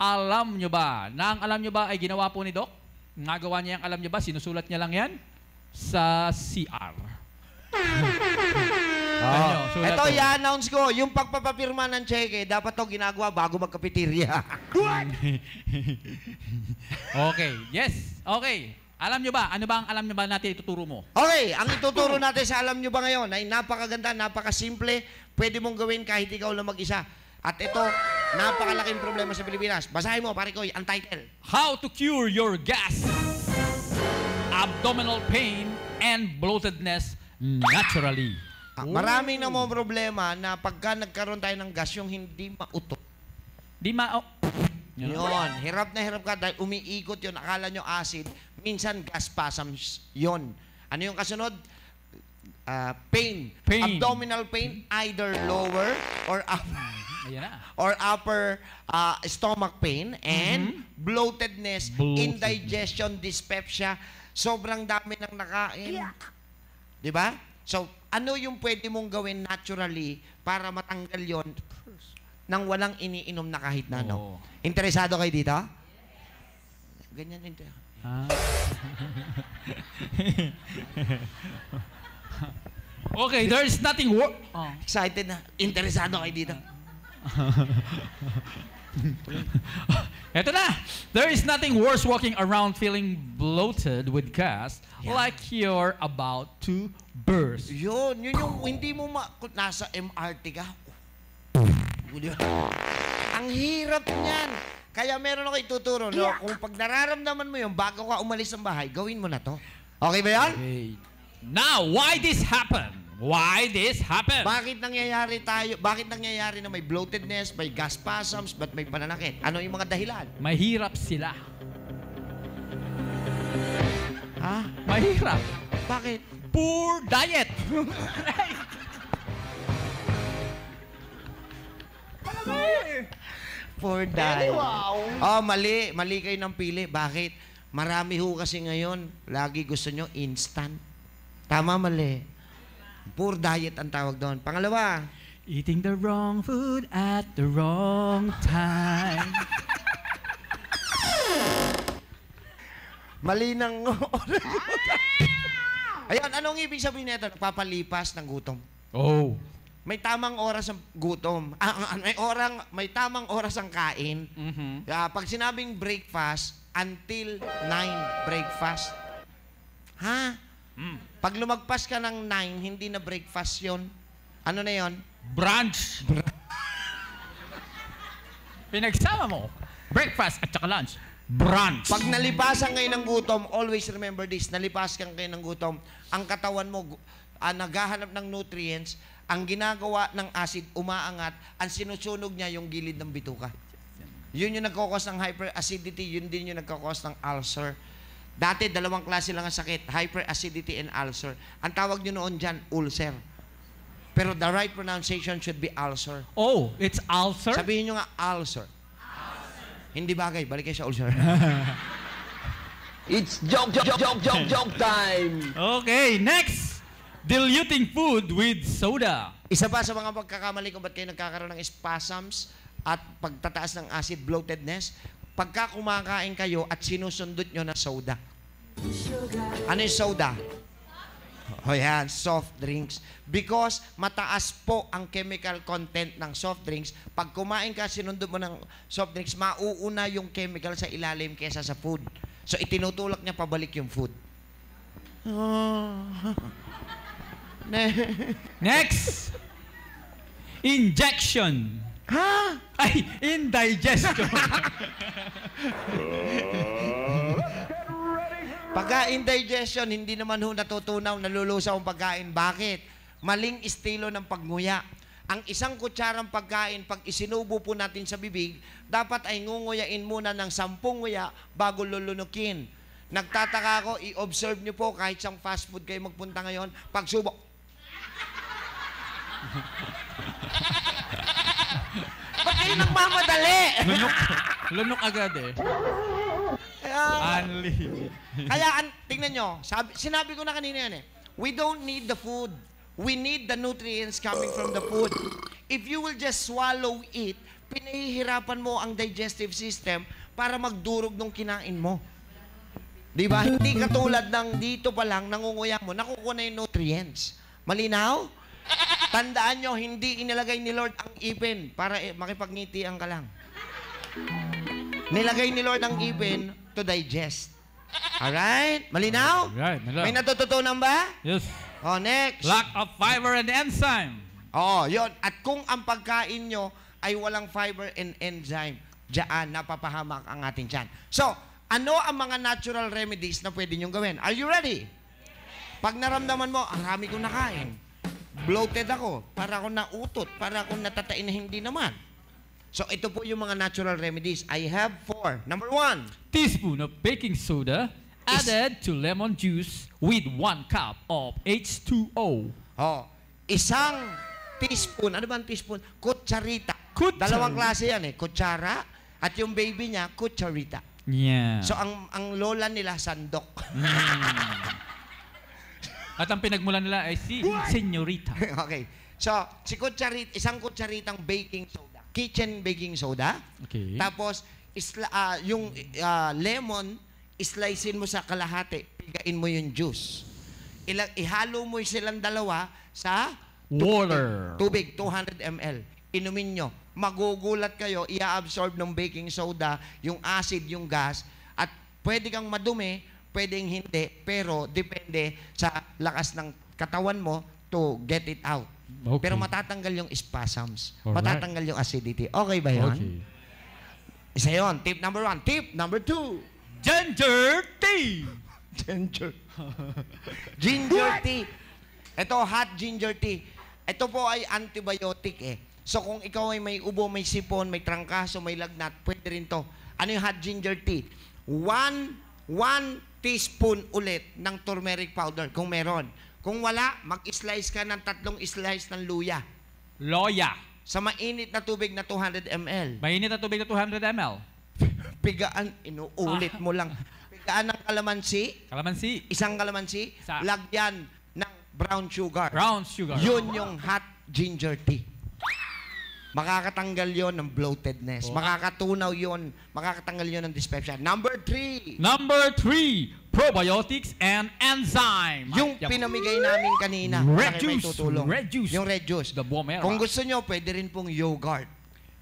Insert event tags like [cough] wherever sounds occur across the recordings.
Alam nyo ba? Na ang alam nyo ba ay ginawa po ni Doc? Nagawa niya ang alam nyo ba? Sinusulat niya lang yan? Sa CR. [laughs] oh. Ito, i-announce ko, yung pagpapapirma ng cheque, dapat to ginagawa bago magkapitirya. [laughs] [laughs] okay, yes, okay. Alam nyo ba? Ano ba ang alam nyo ba natin ituturo mo? Okay, ang ituturo natin sa alam nyo ba ngayon ay napakaganda, napakasimple, pwede mong gawin kahit ikaw lang mag-isa. At ito, Napakalaking problema sa Pilipinas. Basahin mo, pare ko, ang title. How to Cure Your Gas, Abdominal Pain, and Bloatedness Naturally. Ah, marami na mo problema na pagka nagkaroon tayo ng gas, yung hindi mautot. Di ma... Oh. Yun. Hirap na hirap ka dahil umiikot yun. Akala nyo acid. Minsan gas pasam yun. Ano yung kasunod? Uh, pain. pain. Abdominal pain, either lower or [laughs] upper. Or upper uh, stomach pain and mm-hmm. bloatedness, Bloated. indigestion, dyspepsia. Sobrang dami ng nakain. Yeah. 'Di ba? So, ano yung pwede mong gawin naturally para matanggal 'yon nang walang iniinom na kahit na ano? Oh. Interesado kayo dito? Ganyan din. Ah. [laughs] Okay, there's nothing wor- oh. Excited na. Interesado kayo dito. Ah. Ito na! There is nothing worse walking around feeling bloated with gas yeah. like you're about to burst. Yun, yun yung hindi mo ma... nasa MRT ka. Ang hirap niyan. Kaya meron ako ituturo, no? Kung pag nararamdaman mo yung bago ka umalis ng bahay, gawin mo na to. Okay ba yan? Okay. Now, why this happened? Why this happened? Bakit nangyayari tayo? Bakit nangyayari na may bloatedness, may gas spasms, but may pananakit? Ano yung mga dahilan? Mahirap sila. Ha? Mahirap. Bakit? Poor diet. Poor diet. Oh, mali. Mali kayo ng pili. Bakit? Marami ho kasi ngayon, lagi gusto nyo instant. Tama, mali. Poor diet ang tawag doon. Pangalawa, Eating the wrong food at the wrong time. mali ng Ayun, anong ibig sabihin nito? Nagpapalipas ng gutom. Oh. May tamang oras ang gutom. Ah, ah, ah may orang may tamang oras ang kain. Mhm. Ah, pag sinabing breakfast, until 9 breakfast. Ha? Mm. Pag lumagpas ka ng 9, hindi na breakfast yon. Ano na yon? Brunch. Br- Pinagsama mo. Breakfast at saka lunch. Brunch. Pag nalipasan kayo ng gutom, always remember this, nalipasan kayo ng gutom, ang katawan mo uh, naghahanap ng nutrients, ang ginagawa ng acid, umaangat, ang sinusunog niya yung gilid ng bituka. Yun yung nagkakos ng hyperacidity, yun din yung nagkakos ng ulcer. Dati, dalawang klase lang ang sakit, hyperacidity and ulcer. Ang tawag nyo noon dyan, ulcer. Pero the right pronunciation should be ulcer. Oh, it's ulcer? Sabihin nyo nga, ulcer. ulcer. Hindi bagay, balik kayo sa ulcer. [laughs] It's joke, joke, joke, joke, joke time! Okay, next! Diluting food with soda. Isa pa sa mga pagkakamali kung ba't kayo nagkakaroon ng spasms at pagtataas ng acid bloatedness, pagka kumakain kayo at sinusundot nyo na soda. Ano yung soda? O oh, yan, soft drinks. Because mataas po ang chemical content ng soft drinks. Pag kumain ka, sinundot mo ng soft drinks, mauuna yung chemical sa ilalim kesa sa food. So itinutulak niya pabalik yung food. [laughs] Next! Injection! Ha? Huh? Ay, indigestion! [laughs] Pagka indigestion, hindi naman ho natutunaw, nalulusaw ang pagkain. Bakit? Maling estilo ng pagnguya. Ang isang kutsarang pagkain, pag isinubo po natin sa bibig, dapat ay ngunguyain muna ng sampung nguya bago lulunukin. Nagtataka ako, i-observe niyo po, kahit sa fast food kayo magpunta ngayon, pagsubok. [laughs] Ba't kayo nagmamadali? lunok, lunok agad eh. Ah, Kaya, an- tingnan nyo, sabi, sinabi ko na kanina yan eh, we don't need the food. We need the nutrients coming from the food. If you will just swallow it, pinahihirapan mo ang digestive system para magdurog ng kinain mo. Di ba? Hindi katulad ng dito pa lang, nangunguya mo, nakukuha na yung nutrients. Malinaw? Tandaan nyo, hindi inilagay ni Lord ang ipin para eh, makipagngitian ka lang. Nilagay ni Lord ang ipin to digest. Alright? Malinaw? Alright, malinaw. May natututunan ba? Yes. Oh, next. Lack of fiber and enzyme. Oh, yon. At kung ang pagkain nyo ay walang fiber and enzyme, diyan napapahamak ang ating tiyan. So, ano ang mga natural remedies na pwede nyong gawin? Are you ready? Pag naramdaman mo, ang ah, rami kong nakain. Bloated ako. Para akong nautot. Para akong natatain na hindi naman. So ito po yung mga natural remedies. I have four. Number one. Teaspoon of baking soda added to lemon juice with one cup of H2O. Oh, isang teaspoon. Ano ba ang teaspoon? Kutsarita. Kutsarita. Dalawang klase yan eh. Kutsara at yung baby niya, kutsarita. Yeah. So ang ang lola nila, sandok. Mm. [laughs] at ang pinagmulan nila ay si What? Senorita. [laughs] okay. So, si kutsarita, isang kutsaritang baking soda kitchen baking soda. Okay. Tapos, isla, uh, yung uh, lemon, islicein mo sa kalahati, pigain mo yung juice. Ila, ihalo mo silang dalawa sa water. Tubig, 200 ml. Inumin nyo. Magugulat kayo, ia-absorb ng baking soda, yung acid, yung gas, at pwede kang madumi, pwedeng hindi, pero depende sa lakas ng katawan mo to get it out. Okay. Pero matatanggal yung spasms. Alright. Matatanggal yung acidity. Okay ba yan? Okay. Isa yun. Tip number one. Tip number two. Ginger tea. ginger. [laughs] ginger tea. Ito, hot ginger tea. Ito po ay antibiotic eh. So kung ikaw ay may ubo, may sipon, may trangkaso, may lagnat, pwede rin to. Ano yung hot ginger tea? One, one teaspoon ulit ng turmeric powder kung meron. Kung wala, mag-slice ka ng tatlong slice ng luya. Loya. Sa mainit na tubig na 200 ml. Mainit na tubig na 200 ml. [laughs] Pigaan, inuulit mo lang. Pigaan ng kalamansi. Kalamansi. Isang kalamansi. Isa. Lagyan ng brown sugar. Brown sugar. Yun yung hot ginger tea. Makakatanggal yon ng bloatedness. Oh. Makakatunaw yon. Makakatanggal yon ng dyspepsia. Number three. Number three probiotics, and enzyme. Yung pinamigay namin kanina. Red juice. Tutulong. Red juice. Yung red juice. The Bomera. Kung gusto nyo, pwede rin pong yogurt.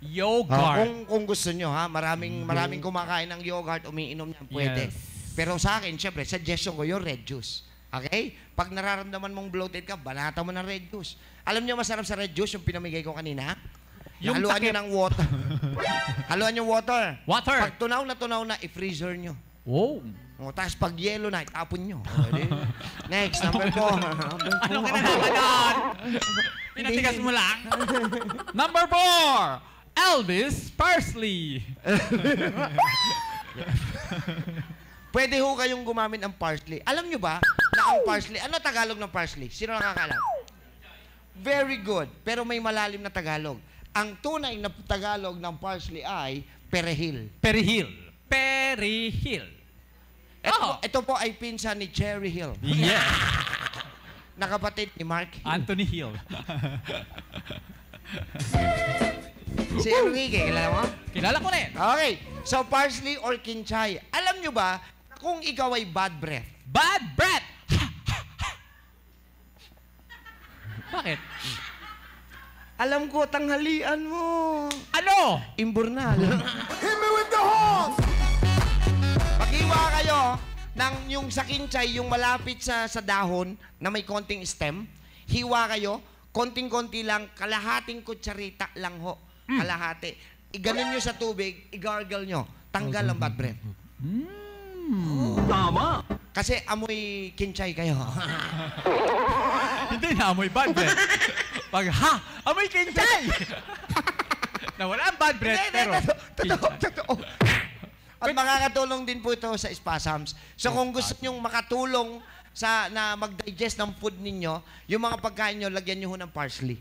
Yogurt. Uh, kung, kung gusto nyo, ha? Maraming, mm-hmm. maraming kumakain ng yogurt, umiinom niyan, pwede. Yes. Pero sa akin, syempre, suggestion ko yung red juice. Okay? Pag nararamdaman mong bloated ka, banata mo ng red juice. Alam niyo masarap sa red juice yung pinamigay ko kanina? Yung Haluan niyo ng water. [laughs] Haluan niyo water. Water. Pag tunaw na tunaw na, i-freezer niyo. Wow. O, oh, tapos pag yellow na, tapon nyo. [laughs] Next, number four. Ano ka ano naman doon? [laughs] Pinatigas mo lang? [laughs] number four, Elvis Parsley. Pwede ho kayong gumamit ng parsley. Alam nyo ba na ang parsley, ano Tagalog ng parsley? Sino nakakalam? Very good. Pero may malalim na Tagalog. Ang tunay na Tagalog ng parsley ay perihil. Perihil. Perihil. Ito, oh. ito po ay pinsan ni Jerry Hill. Yeah. [laughs] na ni Mark Hill. Anthony Hill. [laughs] si Enrique, kilala mo? Kilala ko na yan. Okay. So, parsley or kinchay. Alam nyo ba kung ikaw ay bad breath? Bad breath! Bakit? Alam ko, tanghalian mo. Ano? Imburnal. Hit me with the horns! ng yung sa kinchay, yung malapit sa, sa dahon na may konting stem, hiwa kayo, konting-konti lang, kalahating kutsarita lang ho, mm. kalahati. Iganon nyo sa tubig, igargle nyo, tanggal ang bad breath. Mm. Tama! Kasi amoy kinchay kayo. [laughs] Hindi na amoy bad breath. Pag ha, amoy kinchay! [laughs] Nawala ang bad breath, pero... Totoo, totoo. At makakatulong din po ito sa spasms. So kung gusto nyong makatulong sa na mag-digest ng food ninyo, yung mga pagkain nyo, lagyan nyo ho ng parsley.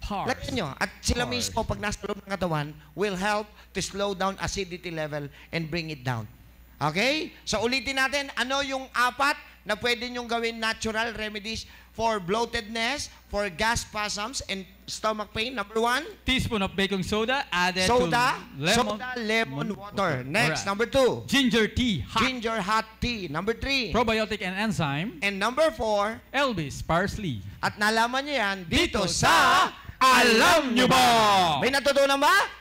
Pars. Lagyan nyo. At sila Pars. mismo, pag nasa loob ng katawan, will help to slow down acidity level and bring it down. Okay? So ulitin natin, ano yung apat na pwede nyong gawin natural remedies for bloatedness, for gas spasms, and stomach pain. Number one. Teaspoon of baking soda added soda, to lemon. Soda, lemon water. Next, right. number two. Ginger tea. Hot. Ginger hot tea. Number three. Probiotic and enzyme. And number four. Elvis parsley. At nalaman niyo yan dito, dito sa Alam Nyo Ba? May natutunan ba?